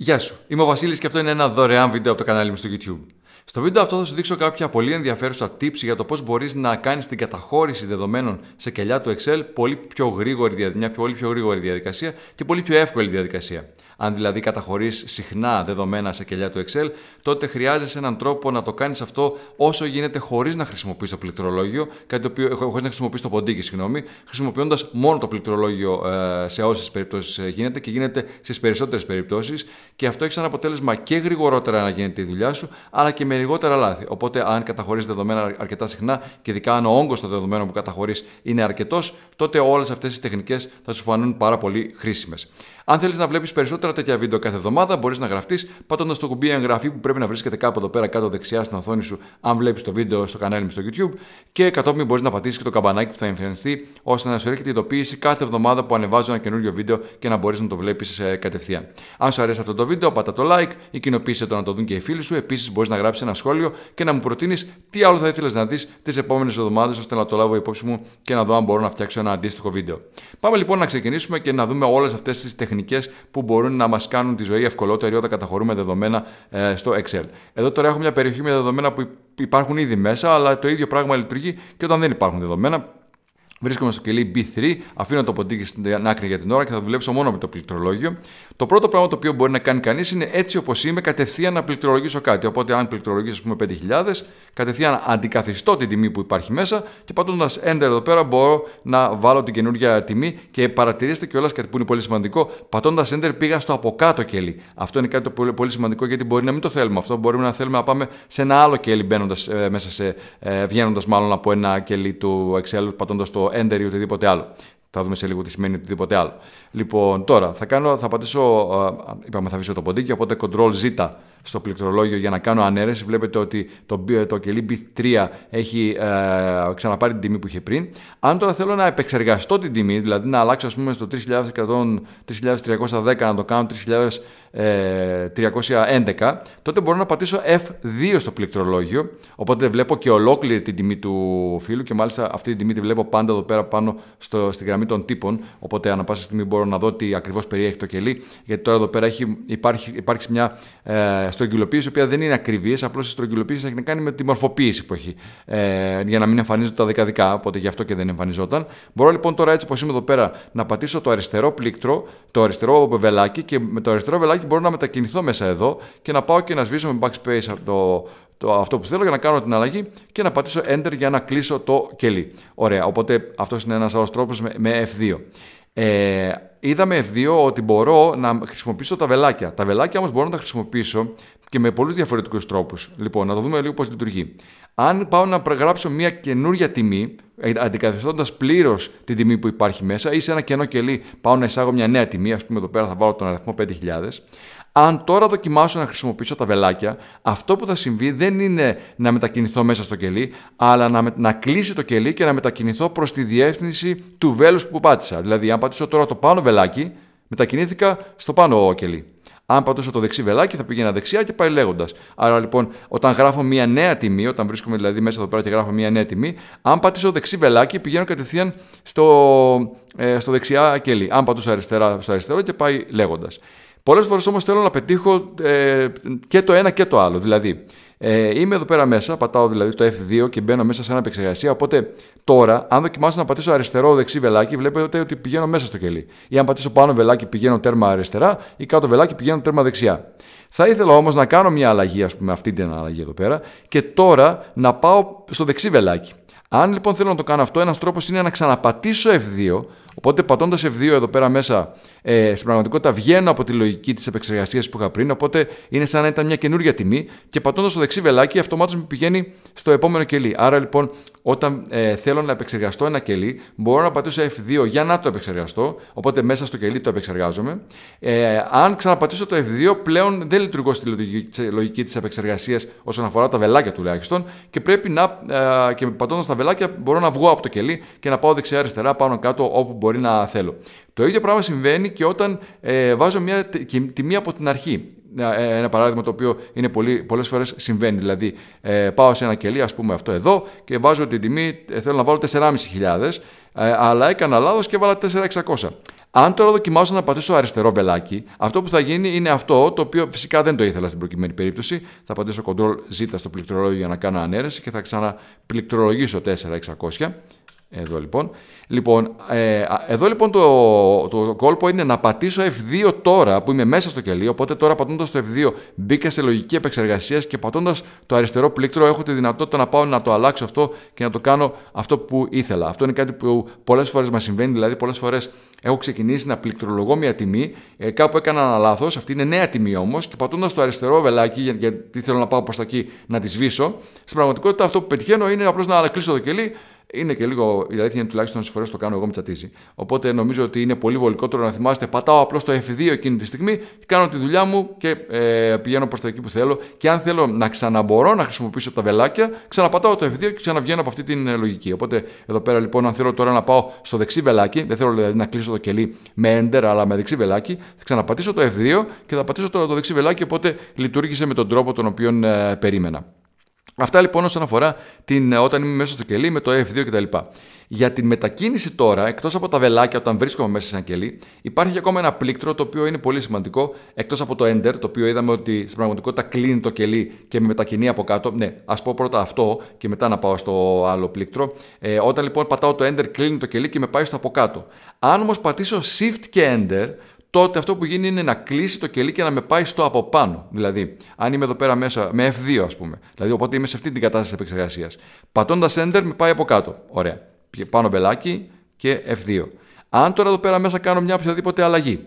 Γεια σου, είμαι ο Βασίλης και αυτό είναι ένα δωρεάν βίντεο από το κανάλι μου στο YouTube. Στο βίντεο αυτό θα σου δείξω κάποια πολύ ενδιαφέρουσα tips για το πώς μπορείς να κάνεις την καταχώρηση δεδομένων σε κελιά του Excel πολύ πιο γρήγορη, μια πολύ πιο γρήγορη διαδικασία και πολύ πιο εύκολη διαδικασία. Αν δηλαδή καταχωρείς συχνά δεδομένα σε κελιά του Excel, τότε χρειάζεσαι έναν τρόπο να το κάνεις αυτό όσο γίνεται χωρίς να χρησιμοποιείς το πληκτρολόγιο, κάτι το οποίο, χωρίς να χρησιμοποιείς το ποντίκι, συγγνώμη, χρησιμοποιώντας μόνο το πληκτρολόγιο ε, σε όσες περιπτώσεις ε, γίνεται και γίνεται στις περισσότερες περιπτώσεις, και αυτό έχει σαν αποτέλεσμα και γρηγορότερα να γίνεται η δουλειά σου, αλλά και με λιγότερα λάθη. Οπότε αν καταχωρείς δεδομένα αρκετά συχνά και ειδικά αν ο όγκος των δεδομένων που καταχωρείς είναι αρκετός, τότε όλες αυτές οι τεχνικές θα σου φανούν πάρα πολύ χρήσιμες. Αν θέλεις να βλέπεις περισσότερα περισσότερα τέτοια βίντεο κάθε εβδομάδα μπορείς να γραφτείς πατώντας το κουμπί εγγραφή που πρέπει να βρίσκεται κάπου εδώ πέρα κάτω δεξιά στην οθόνη σου, αν βλέπεις το βίντεο στο κανάλι μου στο YouTube. Και κατόπιν μπορείς να πατήσεις και το καμπανάκι που θα εμφανιστεί ώστε να σου έρχεται η ειδοποίηση κάθε εβδομάδα που ανεβάζω ένα καινούριο βίντεο και να μπορείς να το βλέπεις ε, κατευθείαν. Αν σου αρέσει αυτό το βίντεο, πατά το like ή κοινοποίησε το να το δουν και οι φίλοι σου. Επίσης μπορείς να γράψεις ένα σχόλιο και να μου προτείνεις τι άλλο θα ήθελες να δεις τις επόμενες εβδομάδες ώστε να το λάβω υπόψη μου και να δω αν μπορώ να φτιάξω ένα αντίστοιχο βίντεο. Πάμε λοιπόν να ξεκινήσουμε και να δούμε όλες αυτές τις τεχνικές που μπορούν να μας κάνουν τη ζωή ευκολότερη όταν καταχωρούμε δεδομένα ε, στο Excel. Εδώ τώρα έχω μια περιοχή με δεδομένα που υπάρχουν ήδη μέσα, αλλά το ίδιο πράγμα λειτουργεί και όταν δεν υπάρχουν δεδομένα. Βρίσκομαι στο κελί B3, αφήνω το ποντίκι στην άκρη για την ώρα και θα δουλέψω μόνο με το πληκτρολόγιο. Το πρώτο πράγμα το οποίο μπορεί να κάνει κανείς είναι έτσι όπως είμαι, κατευθείαν να πληκτρολογήσω κάτι. Οπότε, αν πληκτρολογήσω, ας πούμε, 5.000, κατευθείαν αντικαθιστώ την τιμή που υπάρχει μέσα και πατώντας Enter εδώ πέρα μπορώ να βάλω την καινούργια τιμή και παρατηρήστε κιόλας κάτι που είναι πολύ σημαντικό. Πατώντας Enter πήγα στο από κάτω κελί. Αυτό είναι κάτι πολύ, πολύ σημαντικό γιατί μπορεί να μην το θέλουμε αυτό. Μπορούμε να θέλουμε να πάμε σε ένα άλλο κελί μπαίνοντας ε, μέσα σε. Ε, βγαίνοντας μάλλον από ένα κελί του Excel πατώντας το έντερ ή οτιδήποτε άλλο. Θα δούμε σε λίγο τι σημαίνει οτιδήποτε άλλο. Λοιπόν, τώρα θα, κάνω, θα πατήσω, είπαμε θα αφήσω το ποντίκι, οπότε Ctrl Z στο πληκτρολόγιο για να κάνω ανέρεση. Βλέπετε ότι το, το κελί B3 έχει ε, ξαναπάρει την τιμή που είχε πριν. Αν τώρα θέλω να επεξεργαστώ την τιμή, δηλαδή να αλλάξω ας πούμε στο 3.310 να το κάνω 3.311, ε, τότε μπορώ να πατήσω F2 στο πληκτρολόγιο, οπότε βλέπω και ολόκληρη την τιμή του φίλου και μάλιστα αυτή την τιμή τη βλέπω πάντα εδώ πέρα πάνω στο, γραμμή γραμμή των τύπων. Οπότε, ανά πάσα στιγμή μπορώ να δω τι ακριβώς περιέχει το κελί. Γιατί τώρα εδώ πέρα υπάρχει, υπάρχει μια ε, στρογγυλοποίηση, η οποία δεν είναι ακριβής. Απλώς η στρογγυλοποίηση έχει να κάνει με τη μορφοποίηση που έχει. Ε, για να μην εμφανίζονται τα δεκαδικά. Οπότε γι' αυτό και δεν εμφανιζόταν. Μπορώ λοιπόν τώρα έτσι όπως είμαι εδώ πέρα να πατήσω το αριστερό πλήκτρο, το αριστερό βελάκι και με το αριστερό βελάκι μπορώ να μετακινηθώ μέσα εδώ και να πάω και να σβήσω με backspace το, το, αυτό που θέλω για να κάνω την αλλαγή και να πατήσω Enter για να κλείσω το κελί. Ωραία, οπότε αυτός είναι ένας άλλος τρόπος με, με F2. Ε, είδαμε F2 ότι μπορώ να χρησιμοποιήσω τα βελάκια. Τα βελάκια όμως μπορώ να τα χρησιμοποιήσω και με πολλούς διαφορετικούς τρόπους. Λοιπόν, να το δούμε λίγο πώς λειτουργεί. Αν πάω να προγράψω μια καινούρια τιμή, ε, αντικαθιστώντας πλήρως την τιμή που υπάρχει μέσα ή σε ένα κενό κελί πάω να εισάγω μια νέα τιμή, ας πούμε εδώ πέρα θα βάλω τον αριθμό 5.000. Αν τώρα δοκιμάσω να χρησιμοποιήσω τα βελάκια, αυτό που θα συμβεί δεν είναι να μετακινηθώ μέσα στο κελί, αλλά να, να κλείσει το κελί και να μετακινηθώ προς τη διεύθυνση του βέλους που πάτησα. Δηλαδή, αν πατήσω τώρα το πάνω βελάκι, μετακινήθηκα στο πάνω κελί. Αν πατούσα το δεξί βελάκι, θα πήγαινα δεξιά και πάει λέγοντας. Άρα λοιπόν, όταν γράφω μια νέα τιμή, όταν βρίσκομαι δηλαδή μέσα εδώ πέρα και γράφω μια νέα τιμή, αν πατήσω δεξί βελάκι, πηγαίνω κατευθείαν στο, ε, στο δεξιά κελί. Αν πατούσα αριστερά, στο αριστερό και πάει λέγοντας. Πολλές φορές όμως θέλω να πετύχω ε, και το ένα και το άλλο. Δηλαδή, ε, είμαι εδώ πέρα μέσα, πατάω δηλαδή το F2 και μπαίνω μέσα σε ένα επεξεργασία. Οπότε τώρα, αν δοκιμάσω να πατήσω αριστερό-δεξί βελάκι, βλέπετε ότι πηγαίνω μέσα στο κελί. Ή αν πατήσω πάνω βελάκι, πηγαίνω τέρμα αριστερά, ή κάτω βελάκι, πηγαίνω τέρμα δεξιά. Θα ήθελα όμως να κάνω μια αλλαγή, ας πούμε, αυτή την αλλαγή εδώ πέρα, και τώρα να πάω στο δεξί βελάκι. Αν λοιπόν θέλω να το κάνω αυτό, ένας τρόπος είναι να ξαναπατήσω F2, Οπότε πατώντας F2 εδώ πέρα μέσα, ε, στην πραγματικότητα βγαίνω από τη λογική της επεξεργασίας που είχα πριν. Οπότε είναι σαν να ήταν μια καινούργια τιμή και πατώντας το δεξί βελάκι, αυτομάτως με πηγαίνει στο επόμενο κελί. Άρα λοιπόν, όταν ε, θέλω να επεξεργαστώ ένα κελί, μπορώ να πατήσω F2 για να το επεξεργαστώ. Οπότε μέσα στο κελί το επεξεργάζομαι. Ε, αν ξαναπατήσω το F2, πλέον δεν λειτουργώ στη λογική της επεξεργασίας όσον αφορά τα βελάκια τουλάχιστον και πρέπει να, ε, πατώντας τα βελάκια μπορώ να βγω από το κελί και να πάω δεξιά-αριστερά πάνω κάτω όπου μπορώ μπορεί να θέλω. Το ίδιο πράγμα συμβαίνει και όταν ε, βάζω μια τιμή από την αρχή. Ε, ένα παράδειγμα το οποίο είναι πολύ, πολλές φορές συμβαίνει. Δηλαδή ε, πάω σε ένα κελί, ας πούμε αυτό εδώ, και βάζω την τιμή, θέλω να βάλω 4.500, ε, αλλά έκανα λάθος και βάλα 4.600. Αν τώρα δοκιμάσω να πατήσω αριστερό βελάκι, αυτό που θα γίνει είναι αυτό το οποίο φυσικά δεν το ήθελα στην προκειμένη περίπτωση. Θα πατήσω Ctrl Z στο πληκτρολόγιο για να κάνω ανέρεση και θα ξαναπληκτρολογήσω 4600. Εδώ λοιπόν. Λοιπόν, ε, εδώ λοιπόν το, το κόλπο είναι να πατήσω F2 τώρα που είμαι μέσα στο κελί. Οπότε τώρα πατώντας το F2 μπήκα σε λογική επεξεργασίας και πατώντας το αριστερό πλήκτρο έχω τη δυνατότητα να πάω να το αλλάξω αυτό και να το κάνω αυτό που ήθελα. Αυτό είναι κάτι που πολλές φορές μας συμβαίνει. Δηλαδή, πολλές φορές έχω ξεκινήσει να πληκτρολογώ μια τιμή. Ε, κάπου έκανα ένα λάθος. Αυτή είναι νέα τιμή όμως και πατώντας το αριστερό βελάκι, γιατί θέλω να πάω προς τα εκεί να τη σβήσω. Στην πραγματικότητα αυτό που πετυχαίνω είναι απλώς να κλείσω το κελί είναι και λίγο, η αλήθεια είναι τουλάχιστον στις φορές το κάνω εγώ με τσατίζει. Οπότε νομίζω ότι είναι πολύ βολικότερο να θυμάστε, πατάω απλώς το F2 εκείνη τη στιγμή, κάνω τη δουλειά μου και ε, πηγαίνω προς τα εκεί που θέλω. Και αν θέλω να ξαναμπορώ να χρησιμοποιήσω τα βελάκια, ξαναπατάω το F2 και ξαναβγαίνω από αυτή την ε, λογική. Οπότε εδώ πέρα λοιπόν, αν θέλω τώρα να πάω στο δεξί βελάκι, δεν θέλω δηλαδή, να κλείσω το κελί με έντερ αλλά με δεξί βελάκι, θα ξαναπατήσω το F2 και θα πατήσω τώρα το δεξί βελάκι. Οπότε λειτουργήσε με τον τρόπο τον οποίο ε, περίμενα. Αυτά λοιπόν όσον αφορά την, ε, όταν είμαι μέσα στο κελί με το F2 κτλ. Για την μετακίνηση τώρα, εκτός από τα βελάκια όταν βρίσκομαι μέσα σε ένα κελί, υπάρχει ακόμα ένα πλήκτρο το οποίο είναι πολύ σημαντικό. Εκτός από το Enter, το οποίο είδαμε ότι στην πραγματικότητα κλείνει το κελί και με μετακινεί από κάτω. Ναι, ας πω πρώτα αυτό και μετά να πάω στο άλλο πλήκτρο. Ε, όταν λοιπόν πατάω το Enter, κλείνει το κελί και με πάει στο από κάτω. Αν όμως πατήσω Shift και Enter, τότε αυτό που γίνει είναι να κλείσει το κελί και να με πάει στο από πάνω. Δηλαδή, αν είμαι εδώ πέρα μέσα με F2, ας πούμε. Δηλαδή, οπότε είμαι σε αυτή την κατάσταση επεξεργασίας. Πατώντας Enter, με πάει από κάτω. Ωραία. Πάνω μπελάκι και F2. Αν τώρα εδώ πέρα μέσα κάνω μια οποιαδήποτε αλλαγή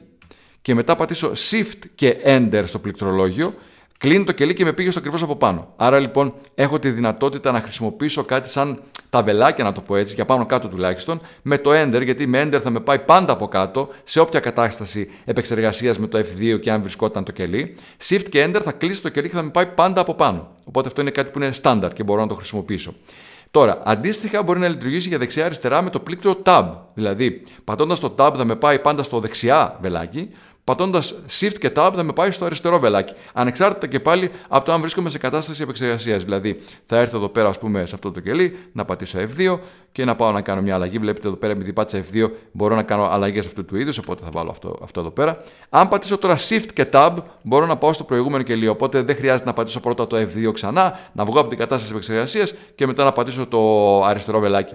και μετά πατήσω Shift και Enter στο πληκτρολόγιο, κλείνει το κελί και με πήγε στο ακριβώς από πάνω. Άρα λοιπόν έχω τη δυνατότητα να χρησιμοποιήσω κάτι σαν ταβελάκια, να το πω έτσι, για πάνω κάτω τουλάχιστον, με το έντερ, γιατί με έντερ θα με πάει πάντα από κάτω, σε όποια κατάσταση επεξεργασίας με το F2 και αν βρισκόταν το κελί. Shift και έντερ θα κλείσει το κελί και θα με πάει πάντα από πάνω. Οπότε αυτό είναι κάτι που είναι στάνταρ και μπορώ να το χρησιμοποιήσω. Τώρα, αντίστοιχα μπορεί να λειτουργήσει για δεξιά-αριστερά με το πλήκτρο Tab. Δηλαδή, πατώντας το Tab θα με πάει πάντα στο δεξιά βελάκι, Πατώντας Shift και Tab θα με πάει στο αριστερό βελάκι. Ανεξάρτητα και πάλι από το αν βρίσκομαι σε κατάσταση επεξεργασίας. Δηλαδή, θα έρθω εδώ πέρα, ας πούμε, σε αυτό το κελί, να πατήσω F2 και να πάω να κάνω μια αλλαγή. Βλέπετε εδώ πέρα, επειδή πάτησα F2, μπορώ να κάνω αλλαγές αυτού του είδους. Οπότε θα βάλω αυτό, αυτό εδώ πέρα. Αν πατήσω τώρα Shift και Tab, μπορώ να πάω στο προηγούμενο κελί. Οπότε δεν χρειάζεται να πατήσω πρώτα το F2 ξανά, να βγω από την κατάσταση επεξεργασίας και μετά να πατήσω το αριστερό βελάκι.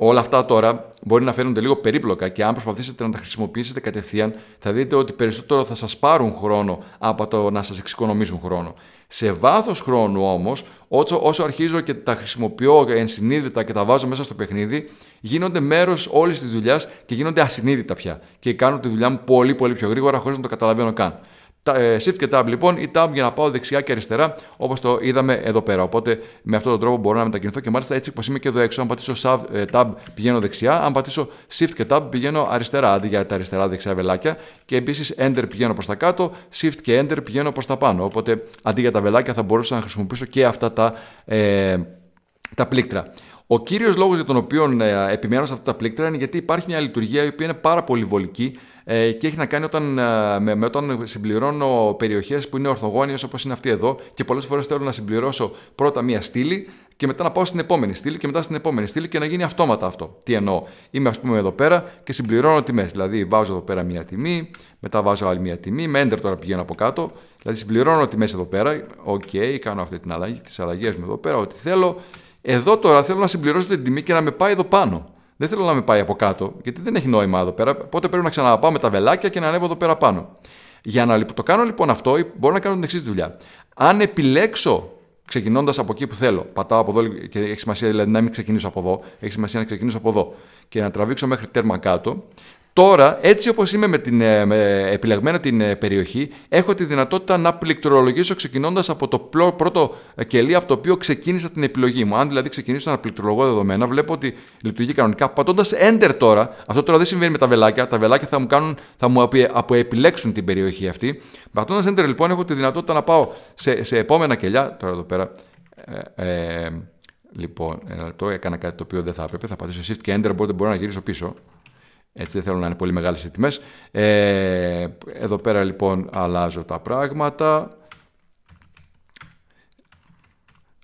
Όλα αυτά τώρα μπορεί να φαίνονται λίγο περίπλοκα και αν προσπαθήσετε να τα χρησιμοποιήσετε κατευθείαν, θα δείτε ότι περισσότερο θα σας πάρουν χρόνο από το να σας εξοικονομήσουν χρόνο. Σε βάθος χρόνου όμως, όσο, όσο αρχίζω και τα χρησιμοποιώ ενσυνείδητα και τα βάζω μέσα στο παιχνίδι, γίνονται μέρος όλης της δουλειάς και γίνονται ασυνείδητα πια. Και κάνω τη δουλειά μου πολύ, πολύ πιο γρήγορα χωρίς να το καταλαβαίνω καν. Ε, shift και Tab λοιπόν ή Tab για να πάω δεξιά και αριστερά όπως το είδαμε εδώ πέρα. Οπότε με αυτόν τον τρόπο μπορώ να μετακινηθώ και μάλιστα έτσι όπως είμαι και εδώ έξω. Αν πατήσω ε, Tab πηγαίνω δεξιά, αν πατήσω Shift και Tab πηγαίνω αριστερά αντί για τα αριστερά δεξιά βελάκια και επίσης Enter πηγαίνω προς τα κάτω, Shift και Enter πηγαίνω προς τα πάνω. Οπότε αντί για τα βελάκια θα μπορούσα να χρησιμοποιήσω και αυτά τα, ε, τα πλήκτρα. Ο κύριος λόγος για τον οποίο ε, επιμένω σε αυτά τα πλήκτρα είναι γιατί υπάρχει μια λειτουργία η οποία είναι πάρα πολύ βολική ε, και έχει να κάνει όταν, ε, με, με όταν συμπληρώνω περιοχές που είναι ορθογόνιε όπως είναι αυτή εδώ και πολλές φορές θέλω να συμπληρώσω πρώτα μία στήλη και μετά να πάω στην επόμενη στήλη και μετά στην επόμενη στήλη και να γίνει αυτόματα αυτό. Τι εννοώ. Είμαι ας πούμε εδώ πέρα και συμπληρώνω τιμές. Δηλαδή βάζω εδώ πέρα μία τιμή, μετά βάζω άλλη μία τιμή, με enter τώρα πηγαίνω από κάτω. Δηλαδή συμπληρώνω τιμές εδώ πέρα. Οκ, okay, κάνω αυτή την αλλαγή, τις αλλαγές μου εδώ πέρα, ό,τι θέλω. Εδώ τώρα θέλω να συμπληρώσω την τιμή και να με πάει εδώ πάνω δεν θέλω να με πάει από κάτω, γιατί δεν έχει νόημα εδώ πέρα. Οπότε πρέπει να ξαναπάω με τα βελάκια και να ανέβω εδώ πέρα πάνω. Για να το κάνω λοιπόν αυτό, μπορώ να κάνω την εξής δουλειά. Αν επιλέξω ξεκινώντας από εκεί που θέλω, πατάω από εδώ και έχει σημασία δηλαδή να μην ξεκινήσω από εδώ, έχει σημασία να ξεκινήσω από εδώ και να τραβήξω μέχρι τέρμα κάτω, Τώρα, έτσι όπως είμαι με την, ε, με την ε, περιοχή, έχω τη δυνατότητα να πληκτρολογήσω ξεκινώντας από το πρώτο κελί από το οποίο ξεκίνησα την επιλογή μου. Αν δηλαδή ξεκινήσω να πληκτρολογώ δεδομένα, βλέπω ότι λειτουργεί κανονικά. Πατώντας Enter τώρα, αυτό τώρα δεν συμβαίνει με τα βελάκια, τα βελάκια θα μου, κάνουν, θα μου αποεπιλέξουν την περιοχή αυτή. Πατώντας Enter λοιπόν έχω τη δυνατότητα να πάω σε, σε επόμενα κελιά, τώρα εδώ πέρα, ε, ε Λοιπόν, ένα έκανα κάτι το οποίο δεν θα έπρεπε. Θα πατήσω Shift και Enter, μπορεί μπορώ να γυρίσω πίσω. Έτσι δεν θέλω να είναι πολύ μεγάλες οι τιμές. Ε, εδώ πέρα λοιπόν αλλάζω τα πράγματα.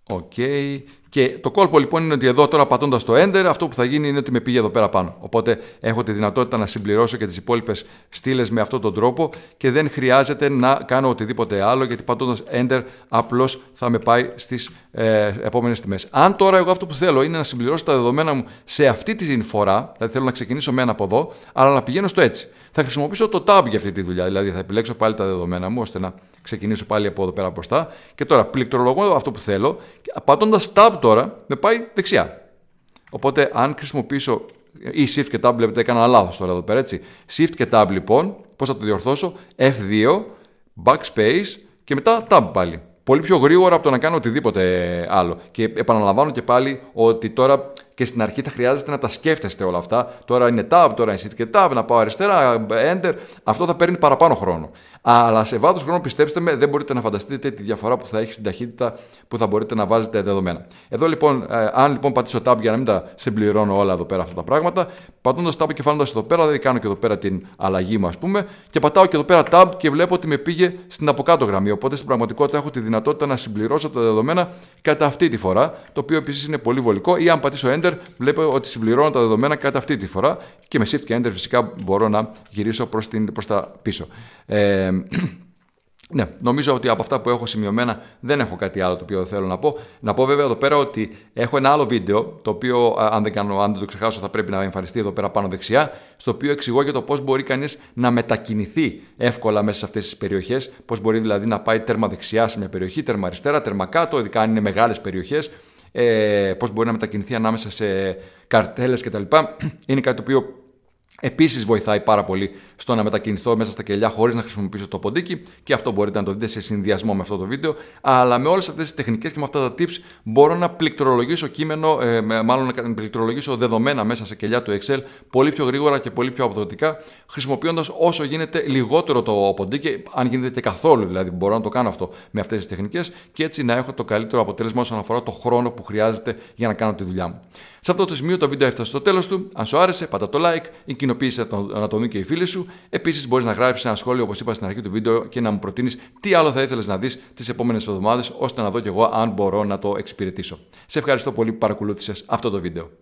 Οκ. Και το κόλπο λοιπόν είναι ότι εδώ τώρα πατώντας το Enter, αυτό που θα γίνει είναι ότι με πήγε εδώ πέρα πάνω. Οπότε έχω τη δυνατότητα να συμπληρώσω και τις υπόλοιπες στήλες με αυτόν τον τρόπο και δεν χρειάζεται να κάνω οτιδήποτε άλλο γιατί πατώντας Enter απλώς θα με πάει στις ε, επόμενες τιμές. Αν τώρα εγώ αυτό που θέλω είναι να συμπληρώσω τα δεδομένα μου σε αυτή τη φορά, δηλαδή θέλω να ξεκινήσω με ένα από εδώ, αλλά να πηγαίνω στο έτσι. Θα χρησιμοποιήσω το tab για αυτή τη δουλειά. Δηλαδή θα επιλέξω πάλι τα δεδομένα μου ώστε να ξεκινήσω πάλι από εδώ πέρα μπροστά. Και τώρα πληκτρολογώ αυτό που θέλω, πατώντας tab τώρα με πάει δεξιά. Οπότε αν χρησιμοποιήσω ή shift και tab, βλέπετε έκανα λάθος τώρα εδώ πέρα, έτσι. Shift και tab λοιπόν, πώς θα το διορθώσω, F2, backspace και μετά tab πάλι. Πολύ πιο γρήγορα από το να κάνω οτιδήποτε άλλο. Και επαναλαμβάνω και πάλι ότι τώρα και στην αρχή θα χρειάζεται να τα σκέφτεστε όλα αυτά. Τώρα είναι tab, τώρα είναι shift και tab, να πάω αριστερά, enter. Αυτό θα παίρνει παραπάνω χρόνο. Αλλά σε βάθος χρόνου, πιστέψτε με, δεν μπορείτε να φανταστείτε τη διαφορά που θα έχει στην ταχύτητα που θα μπορείτε να βάζετε δεδομένα. Εδώ λοιπόν, ε, αν λοιπόν πατήσω tab για να μην τα συμπληρώνω όλα εδώ πέρα αυτά τα πράγματα, πατώντας tab και φάνοντας εδώ πέρα, δηλαδή κάνω και εδώ πέρα την αλλαγή μου, ας πούμε, και πατάω και εδώ πέρα tab και βλέπω ότι με πήγε στην αποκάτω γραμμή. Οπότε στην πραγματικότητα έχω τη δυνατότητα να συμπληρώσω τα δεδομένα κατά αυτή τη φορά, το οποίο επίσης είναι πολύ βολικό, ή αν πατήσω enter βλέπω ότι συμπληρώνω τα δεδομένα κατά αυτή τη φορά και με Shift και Enter φυσικά μπορώ να γυρίσω προς, την, προς τα πίσω. Ε, ναι, νομίζω ότι από αυτά που έχω σημειωμένα δεν έχω κάτι άλλο το οποίο θέλω να πω. Να πω βέβαια εδώ πέρα ότι έχω ένα άλλο βίντεο, το οποίο αν δεν, κάνω, αν δεν το ξεχάσω θα πρέπει να εμφανιστεί εδώ πέρα πάνω δεξιά, στο οποίο εξηγώ για το πώς μπορεί κανείς να μετακινηθεί εύκολα μέσα σε αυτές τις περιοχές, πώς μπορεί δηλαδή να πάει τέρμα δεξιά σε μια περιοχή, τέρμα αριστερά, τέρμα κάτω, ειδικά αν είναι μεγάλες περιοχές, Πώ ε, πώς μπορεί να μετακινηθεί ανάμεσα σε καρτέλες κτλ. Είναι κάτι το οποίο Επίσης, βοηθάει πάρα πολύ στο να μετακινηθώ μέσα στα κελιά χωρίς να χρησιμοποιήσω το ποντίκι και αυτό μπορείτε να το δείτε σε συνδυασμό με αυτό το βίντεο. Αλλά με όλες αυτές τις τεχνικές και με αυτά τα tips μπορώ να πληκτρολογήσω κείμενο, ε, μάλλον να πληκτρολογήσω δεδομένα μέσα σε κελιά του Excel πολύ πιο γρήγορα και πολύ πιο αποδοτικά, χρησιμοποιώντας όσο γίνεται λιγότερο το ποντίκι, αν γίνεται και καθόλου δηλαδή. Μπορώ να το κάνω αυτό με αυτές τις τεχνικές και έτσι να έχω το καλύτερο αποτέλεσμα όσον αφορά το χρόνο που χρειάζεται για να κάνω τη δουλειά μου. Σε αυτό το σημείο το βίντεο έφτασε στο τέλος του. Αν σου άρεσε, πατά το like κοινοποίησε να το δουν και οι φίλοι σου. Επίσης, μπορείς να γράψεις ένα σχόλιο, όπως είπα στην αρχή του βίντεο, και να μου προτείνεις τι άλλο θα ήθελες να δεις τις επόμενες εβδομάδες, ώστε να δω κι εγώ αν μπορώ να το εξυπηρετήσω. Σε ευχαριστώ πολύ που παρακολούθησες αυτό το βίντεο.